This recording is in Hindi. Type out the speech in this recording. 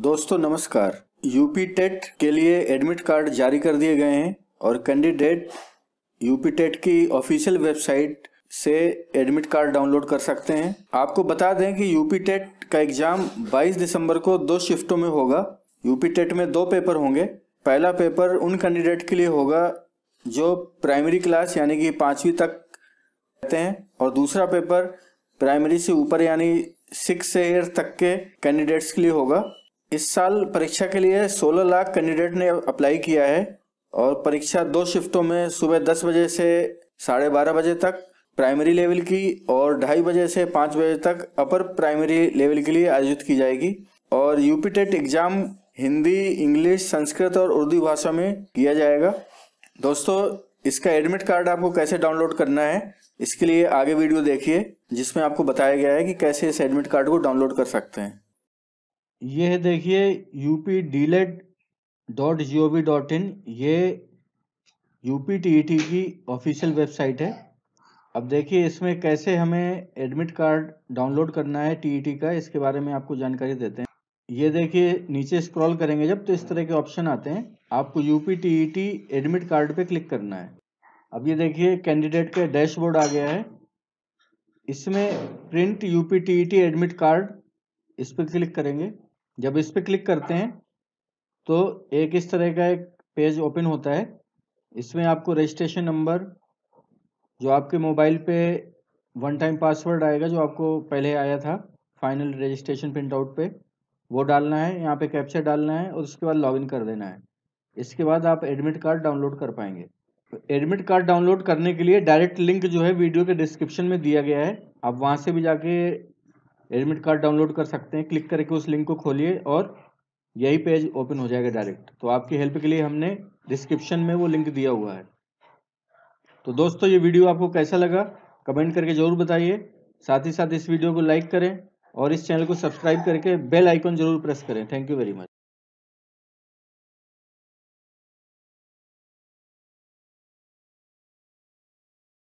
दोस्तों नमस्कार यूपी टेट के लिए एडमिट कार्ड जारी कर दिए गए हैं और कैंडिडेट यूपी टेट की ऑफिशियल वेबसाइट से एडमिट कार्ड डाउनलोड कर सकते हैं आपको बता दें कि यूपी टेट का एग्जाम 22 दिसंबर को दो शिफ्टों में होगा यूपी टेट में दो पेपर होंगे पहला पेपर उन कैंडिडेट के लिए होगा जो प्राइमरी क्लास यानी कि पांचवी तक रहते हैं और दूसरा पेपर प्राइमरी से ऊपर यानी सिक्स से एट तक के कैंडिडेट्स के लिए होगा इस साल परीक्षा के लिए 16 लाख कैंडिडेट ने अप्लाई किया है और परीक्षा दो शिफ्टों में सुबह दस बजे से साढ़े बारह बजे तक प्राइमरी लेवल की और ढाई बजे से पाँच बजे तक अपर प्राइमरी लेवल के लिए आयोजित की जाएगी और UP TET exam Hindi English Sanskrit और उर्दू भाषा में किया जाएगा दोस्तों इसका एडमिट कार्ड आपको कैसे डाउनलोड करना है इसके लिए आगे वीडियो देखिए जिसमें आपको बताया गया है कि कैसे इस एडमिट कार्ड को डाउनलोड कर सकते हैं ये देखिए U P deled dot G O V dot in ये U P T E T की ऑफिशियल वेबसाइट है अब देखिए इसमें कैसे हमें एडमिट कार्ड डाउनलोड करना है टी ई टी का इसके बारे में आपको जानकारी देते हैं ये देखिए नीचे स्क्रॉल करेंगे जब तो इस तरह के ऑप्शन आते हैं आपको U P T E T admit card पे क्लिक करना है अब ये देखिए कैंडिडेट का डैशबोर्ड आ गया है इसमें print U P T E T admit card इस पर क्लिक करेंगे जब इस पर क्लिक करते हैं तो एक इस तरह का एक पेज ओपन होता है इसमें आपको रजिस्ट्रेशन नंबर जो आपके मोबाइल पे वन टाइम पासवर्ड आएगा जो आपको पहले आया था फाइनल रजिस्ट्रेशन प्रिंट आउट पे वो डालना है यहाँ पे कैप्चर डालना है और उसके बाद लॉगिन कर देना है इसके बाद आप एडमिट कार्ड डाउनलोड कर पाएंगे तो एडमिट कार्ड डाउनलोड करने के लिए डायरेक्ट लिंक जो है वीडियो के डिस्क्रिप्शन में दिया गया है आप वहाँ से भी जाके एडमिट कार्ड डाउनलोड कर सकते हैं क्लिक करके उस लिंक को खोलिए और यही पेज ओपन हो जाएगा डायरेक्ट तो आपकी हेल्प के लिए हमने डिस्क्रिप्शन में वो लिंक दिया हुआ है तो दोस्तों ये वीडियो आपको कैसा लगा कमेंट करके ज़रूर बताइए साथ ही साथ इस वीडियो को लाइक करें और इस चैनल को सब्सक्राइब करके बेल आइकॉन जरूर प्रेस करें थैंक यू वेरी मच